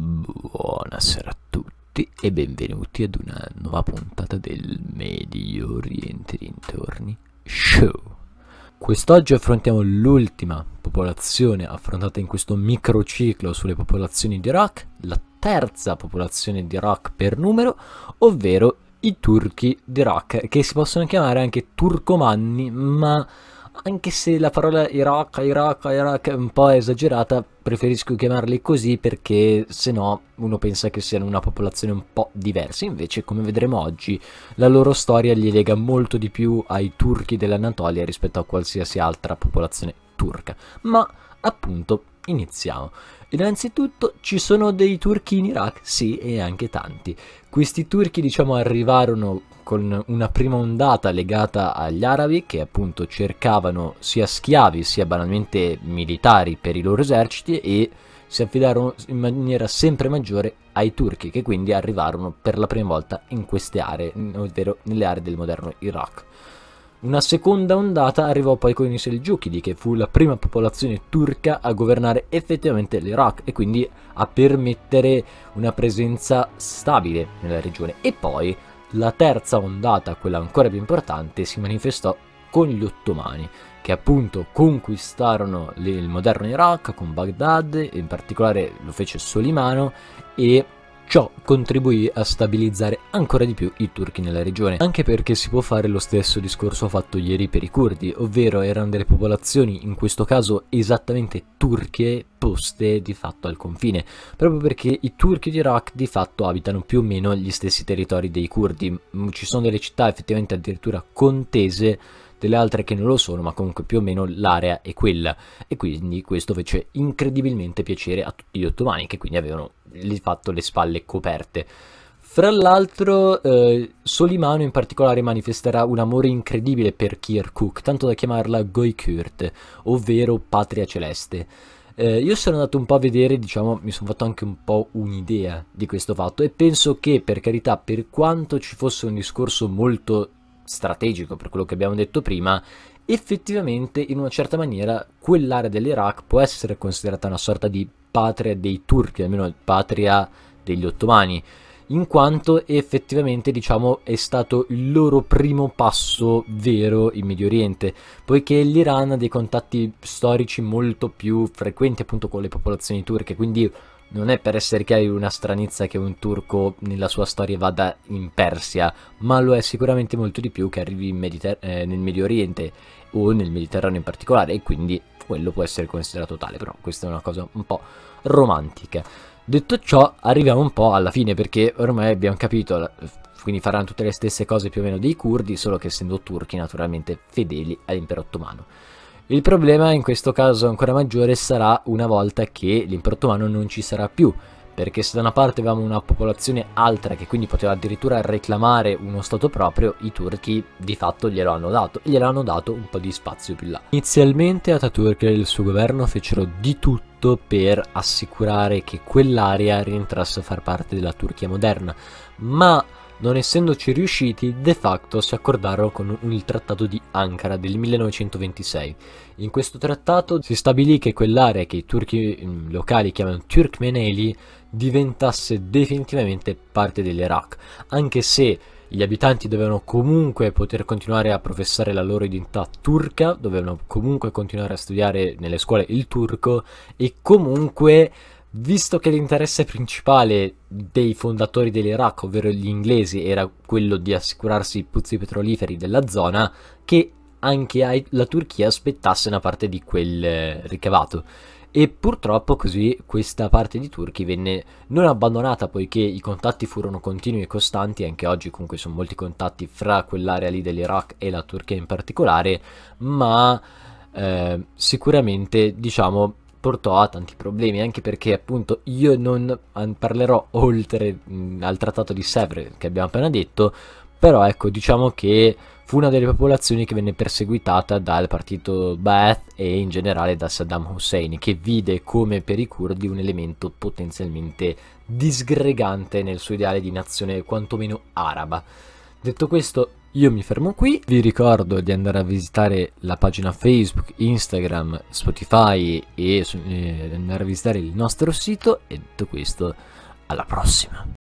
Buonasera a tutti e benvenuti ad una nuova puntata del Medio Oriente dintorni Show. Quest'oggi affrontiamo l'ultima popolazione affrontata in questo microciclo sulle popolazioni di Iraq, la terza popolazione di Iraq per numero, ovvero i turchi di d'Iraq, che si possono chiamare anche turcomanni, ma anche se la parola Iraq, Iraq, Iraq è un po' esagerata, preferisco chiamarli così perché se no uno pensa che siano una popolazione un po' diversa, invece come vedremo oggi la loro storia li lega molto di più ai turchi dell'Anatolia rispetto a qualsiasi altra popolazione turca, ma appunto iniziamo. Innanzitutto ci sono dei turchi in Iraq? Sì, e anche tanti. Questi turchi diciamo arrivarono con una prima ondata legata agli arabi che appunto cercavano sia schiavi sia banalmente militari per i loro eserciti e si affidarono in maniera sempre maggiore ai turchi che quindi arrivarono per la prima volta in queste aree, ovvero nelle aree del moderno Iraq. Una seconda ondata arrivò poi con i Selgiuchidi, che fu la prima popolazione turca a governare effettivamente l'Iraq e quindi a permettere una presenza stabile nella regione. E poi la terza ondata, quella ancora più importante, si manifestò con gli ottomani, che appunto conquistarono il moderno Iraq con Baghdad, in particolare lo fece Solimano, e Ciò contribuì a stabilizzare ancora di più i turchi nella regione, anche perché si può fare lo stesso discorso fatto ieri per i curdi, ovvero erano delle popolazioni, in questo caso esattamente turche, poste di fatto al confine, proprio perché i turchi di Iraq di fatto abitano più o meno gli stessi territori dei curdi, mm, ci sono delle città effettivamente addirittura contese delle altre che non lo sono, ma comunque più o meno l'area è quella. E quindi questo fece incredibilmente piacere a tutti gli ottomani, che quindi avevano fatto le spalle coperte. Fra l'altro, eh, Solimano in particolare manifesterà un amore incredibile per Kirkuk, tanto da chiamarla Goikurt, ovvero Patria Celeste. Eh, io sono andato un po' a vedere, diciamo, mi sono fatto anche un po' un'idea di questo fatto e penso che, per carità, per quanto ci fosse un discorso molto strategico per quello che abbiamo detto prima, effettivamente in una certa maniera quell'area dell'Iraq può essere considerata una sorta di patria dei turchi, almeno patria degli ottomani, in quanto effettivamente diciamo è stato il loro primo passo vero in Medio Oriente, poiché l'Iran ha dei contatti storici molto più frequenti appunto con le popolazioni turche, quindi non è per essere chiari una stranezza che un turco nella sua storia vada in Persia, ma lo è sicuramente molto di più che arrivi eh, nel Medio Oriente o nel Mediterraneo in particolare e quindi quello può essere considerato tale, però questa è una cosa un po' romantica. Detto ciò, arriviamo un po' alla fine perché ormai abbiamo capito, quindi faranno tutte le stesse cose più o meno dei curdi, solo che essendo turchi naturalmente fedeli all'impero ottomano. Il problema in questo caso ancora maggiore sarà una volta che l'impero umano non ci sarà più, perché se da una parte avevamo una popolazione altra che quindi poteva addirittura reclamare uno stato proprio, i turchi di fatto glielo hanno dato e glielo hanno dato un po' di spazio più là. Inizialmente Ataturk e il suo governo fecero di tutto per assicurare che quell'area rientrasse a far parte della Turchia moderna, ma non essendoci riusciti, de facto si accordarono con il Trattato di Ankara del 1926. In questo trattato si stabilì che quell'area che i turchi mm, locali chiamano Turkmeneli diventasse definitivamente parte dell'Iraq, anche se gli abitanti dovevano comunque poter continuare a professare la loro identità turca, dovevano comunque continuare a studiare nelle scuole il turco e comunque Visto che l'interesse principale dei fondatori dell'Iraq, ovvero gli inglesi, era quello di assicurarsi i puzzi petroliferi della zona, che anche la Turchia aspettasse una parte di quel eh, ricavato. E purtroppo così questa parte di turchi venne non abbandonata poiché i contatti furono continui e costanti, anche oggi comunque sono molti contatti fra quell'area lì dell'Iraq e la Turchia in particolare, ma eh, sicuramente diciamo portò a tanti problemi, anche perché appunto io non parlerò oltre al trattato di Sèvres che abbiamo appena detto, però ecco diciamo che fu una delle popolazioni che venne perseguitata dal partito Ba'ath e in generale da Saddam Hussein, che vide come per i kurdi un elemento potenzialmente disgregante nel suo ideale di nazione quantomeno araba. Detto questo, io mi fermo qui, vi ricordo di andare a visitare la pagina Facebook, Instagram, Spotify e eh, andare a visitare il nostro sito e detto questo, alla prossima!